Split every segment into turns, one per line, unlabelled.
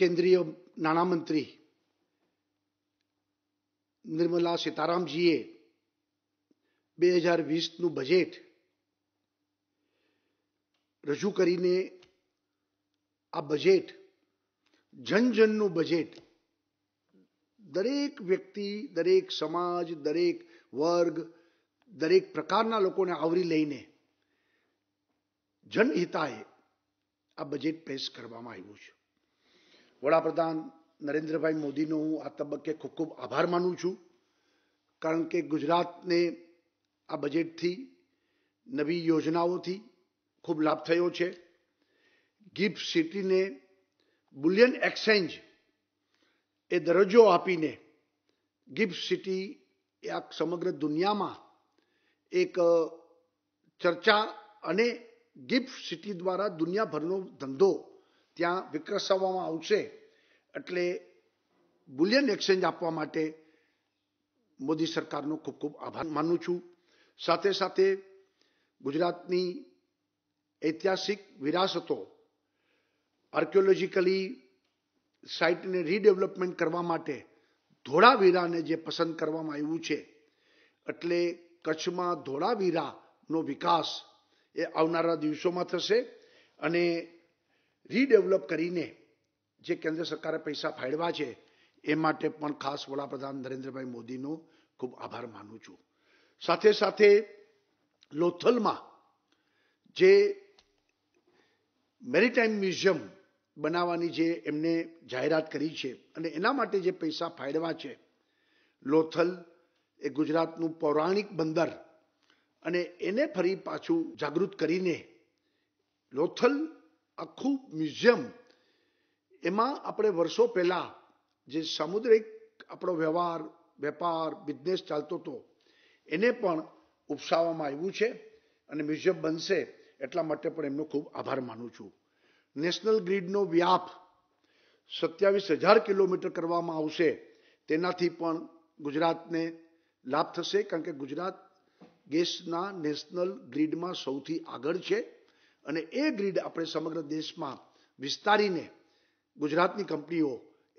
કેન્દ્રીય નાણામંત્રી નિર્મલા સીતારામજીએ બે હજાર વીસનું બજેટ રજૂ કરીને આ બજેટ જનજનનું બજેટ દરેક વ્યક્તિ દરેક સમાજ દરેક વર્ગ દરેક પ્રકારના લોકોને આવરી લઈને જનહિતાએ આ બજેટ પેશ કરવામાં આવ્યું છે વડાપ્રધાન નરેન્દ્રભાઈ મોદીનો હું આ તબક્કે ખૂબ ખૂબ આભાર માનું છું કારણ કે ગુજરાતને આ બજેટથી નવી યોજનાઓથી ખૂબ લાભ થયો છે ગિફ્ટ સિટીને બુલિયન એક્સચેન્જ એ દરજ્જો આપીને ગિફ્ટ સિટી એ આ સમગ્ર દુનિયામાં એક ચર્ચા અને ગિફ્ટ સિટી દ્વારા દુનિયાભરનો ધંધો ત્યાં વિકસાવવામાં આવશે એટલે બુલિયન એક્સચેન્જ આપવા માટે મોદી સરકારનો ખૂબ ખૂબ આભાર માનું છું સાથે સાથે ગુજરાતની ઐતિહાસિક વિરાસતો આર્કિયોલોજીકલી સાઇટને રીડેવલપમેન્ટ કરવા માટે ધોળાવીરાને જે પસંદ કરવામાં આવ્યું છે એટલે કચ્છમાં ધોળાવીરાનો વિકાસ એ આવનારા દિવસોમાં થશે અને રીડેવલપ કરીને જે કેન્દ્ર સરકારે પૈસા ફાળવા છે એ માટે પણ ખાસ વડાપ્રધાન નરેન્દ્રભાઈ મોદીનો ખૂબ આભાર માનું છું સાથે સાથે લોથલમાં જે મેરીટાઈમ મ્યુઝિયમ બનાવવાની જે એમને જાહેરાત કરી છે અને એના માટે જે પૈસા ફાળવા છે લોથલ એ ગુજરાતનું પૌરાણિક બંદર અને એને ફરી પાછું જાગૃત કરીને લોથલ આખું મ્યુઝિયમ એમાં આપણે વર્ષો પહેલાં જે સામુદ્રિક આપણો વ્યવહાર વેપાર બિઝનેસ ચાલતો હતો એને પણ ઉપસાવવામાં આવ્યું છે અને મ્યુઝિયમ બનશે એટલા માટે પણ એમનો ખૂબ આભાર માનું છું નેશનલ ગ્રીડનો વ્યાપ સત્યાવીસ હજાર કિલોમીટર કરવામાં આવશે તેનાથી પણ ગુજરાતને લાભ થશે કારણ કે ગુજરાત ગેસના નેશનલ ગ્રીડમાં સૌથી આગળ છે અને એ ગ્રીડ આપણે સમગ્ર દેશમાં વિસ્તારીને ગુજરાતની કંપનીઓ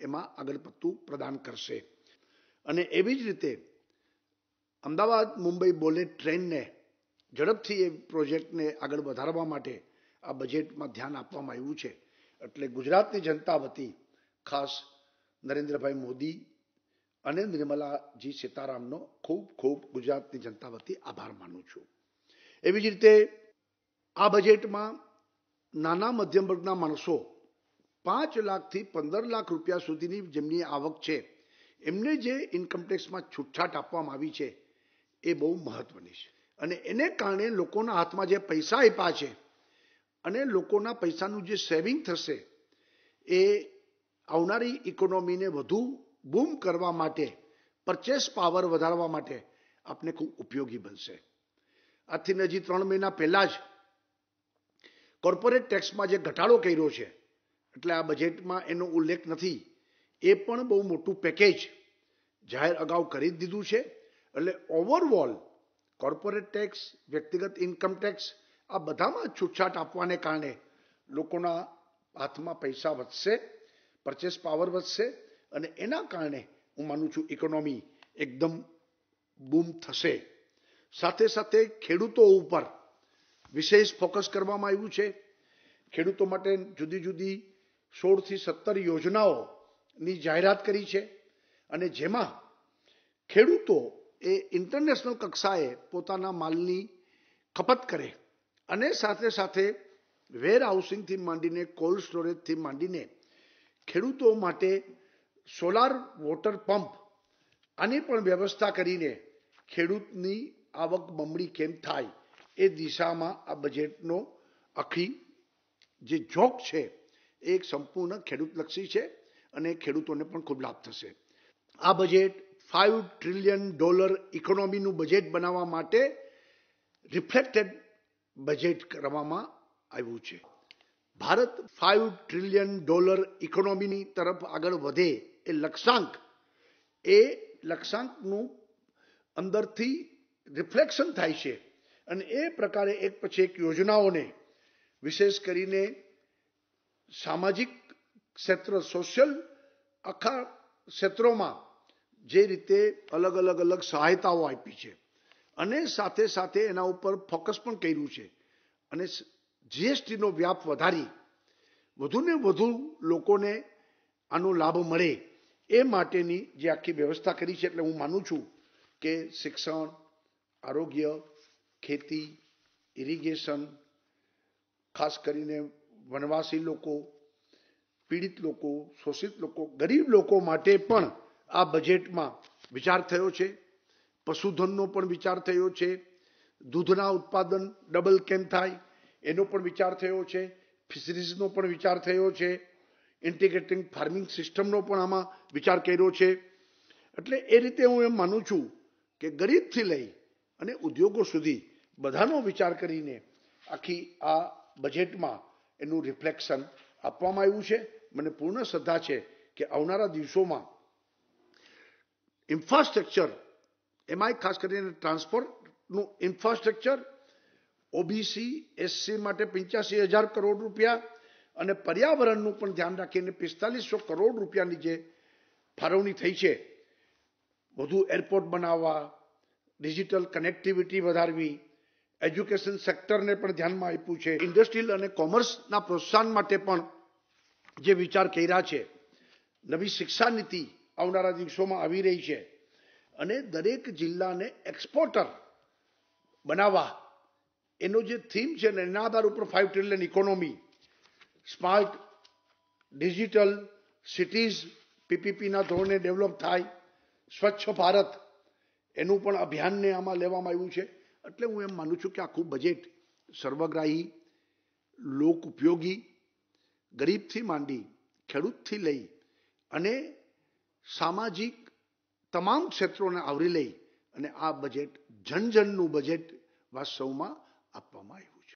એમાં આગળ પત્તું પ્રદાન કરશે અને એવી જ રીતે અમદાવાદ મુંબઈ બુલેટ ટ્રેનને ઝડપથી એ પ્રોજેક્ટને આગળ વધારવા માટે આ બજેટમાં ધ્યાન આપવામાં આવ્યું છે એટલે ગુજરાતની જનતા વતી ખાસ નરેન્દ્રભાઈ મોદી અને નિર્મલાજી સીતારામનો ખૂબ ખૂબ ગુજરાતની જનતા વતી આભાર માનું છું એવી જ રીતે
આ બજેટમાં
નાના મધ્યમ વર્ગના માણસો પાંચ લાખથી પંદર લાખ રૂપિયા સુધીની જેમની આવક છે એમને જે ઇન્કમ ટેક્સમાં છૂટછાટ આપવામાં આવી છે એ બહુ મહત્વની છે અને એને કારણે લોકોના હાથમાં જે પૈસા આપ્યા છે અને લોકોના પૈસાનું જે સેવિંગ થશે એ આવનારી ઇકોનોમીને વધુ બૂમ કરવા માટે પરચેસ પાવર વધારવા માટે આપને ખૂબ ઉપયોગી બનશે આજથી હજી ત્રણ મહિના પહેલાં જ કોર્પોરેટ ટેક્સમાં જે ઘટાડો કર્યો છે એટલે આ બજેટમાં એનો ઉલ્લેખ નથી એ પણ બહુ મોટું પેકેજ જાહેર અગાઉ કરી જ દીધું છે એટલે ઓવરઓલ કોર્પોરેટ ટેક્સ વ્યક્તિગત ઇન્કમ ટેક્સ આ બધામાં છૂટછાટ આપવાને કારણે લોકોના હાથમાં પૈસા વધશે પરચેસ પાવર વધશે અને એના કારણે હું માનું છું ઇકોનોમી એકદમ બૂમ થશે સાથે સાથે ખેડૂતો ઉપર વિશેષ ફોકસ કરવામાં આવ્યું છે ખેડૂતો માટે જુદી જુદી સોળથી સત્તર યોજનાઓની જાહેરાત કરી છે અને જેમાં ખેડૂતો એ ઇન્ટરનેશનલ કક્ષાએ પોતાના માલની ખપત કરે અને સાથે સાથે વેર હાઉસિંગથી માંડીને કોલ્ડ સ્ટોરેજથી માંડીને ખેડૂતો માટે સોલાર વોટર પંપ આની પણ વ્યવસ્થા કરીને ખેડૂતની આવક બમણી કેમ થાય એ દિશામાં આ બજેટનો આખી જે જોક છે એક સંપૂર્ણ ખેડૂતલક્ષી છે અને ખેડૂતોને પણ ખૂબ લાભ થશે આ બજેટ ફાઇવ ટ્રિલિયન ડોલર ઇકોનોમીનું બજેટ બનાવવા માટે રિફ્લેક્ટેડ બજેટ કરવામાં આવ્યું છે ભારત ફાઇવ ટ્રિલિયન ડોલર ઇકોનોમીની તરફ આગળ વધે એ લક્ષ્યાંક એ લક્ષ્યાંકનું અંદરથી રિફ્લેક્શન થાય છે અને એ પ્રકારે એક પછી એક યોજનાઓને વિશેષ કરીને સામાજિક ક્ષેત્ર સોશિયલ આખા ક્ષેત્રોમાં જે રીતે અલગ અલગ અલગ સહાયતાઓ આપી છે અને સાથે સાથે એના ઉપર ફોકસ પણ કર્યું છે અને જીએસટીનો વ્યાપ વધારી વધુને વધુ લોકોને આનો લાભ મળે એ માટેની જે આખી વ્યવસ્થા કરી છે એટલે હું માનું છું કે શિક્ષણ આરોગ્ય ખેતી ઇરિગેશન ખાસ કરીને વનવાસી લોકો પીડિત લોકો શોષિત લોકો ગરીબ લોકો માટે પણ આ બજેટમાં વિચાર થયો છે પશુધનનો પણ વિચાર થયો છે દૂધના ઉત્પાદન ડબલ કેમ થાય એનો પણ વિચાર થયો છે ફિશરીઝનો પણ વિચાર થયો છે ઇન્ટિગ્રેટિંગ ફાર્મિંગ સિસ્ટમનો પણ આમાં વિચાર કર્યો છે એટલે એ રીતે હું એમ માનું છું કે ગરીબથી લઈ અને ઉદ્યોગો સુધી બધાનો વિચાર કરીને આખી આ બજેટમાં એનું રિફ્લેક્શન આપવામાં આવ્યું છે મને પૂર્ણ શ્રદ્ધા છે કે આવનારા દિવસોમાં ઇન્ફ્રાસ્ટ્રક્ચર એમાંય ખાસ કરીને ટ્રાન્સપોર્ટનું ઇન્ફ્રાસ્ટ્રક્ચર ઓબીસી એસસી માટે પંચ્યાસી હજાર કરોડ રૂપિયા અને પર્યાવરણનું પણ ધ્યાન રાખીને પિસ્તાલીસો કરોડ રૂપિયાની જે ફાળવણી થઈ છે વધુ એરપોર્ટ બનાવવા ડિજિટલ કનેક્ટિવિટી વધારવી એજ્યુકેશન સેક્ટરને પણ ધ્યાનમાં આપ્યું છે ઇન્ડસ્ટ્રીયલ અને કોમર્સના પ્રોત્સાહન માટે પણ જે વિચાર કર્યા છે નવી શિક્ષા નીતિ આવનારા દિવસોમાં આવી રહી છે અને દરેક જિલ્લાને એક્સપોર્ટર બનાવવા એનો જે થીમ છે ને એના આધાર ઉપર five trillion economy smart digital cities પીપીપીના ધોરણે ડેવલપ થાય સ્વચ્છ ભારત એનું પણ અભિયાનને આમાં લેવામાં આવ્યું છે એટલે હું એમ માનું છું કે આખું બજેટ સર્વગ્રાહી લોક ઉપયોગી ગરીબથી માંડી ખેડૂતથી લઈ અને સામાજિક તમામ ક્ષેત્રોને આવરી લઈ અને આ બજેટ જનજનનું બજેટ વાસ્તવમાં આપવામાં આવ્યું છે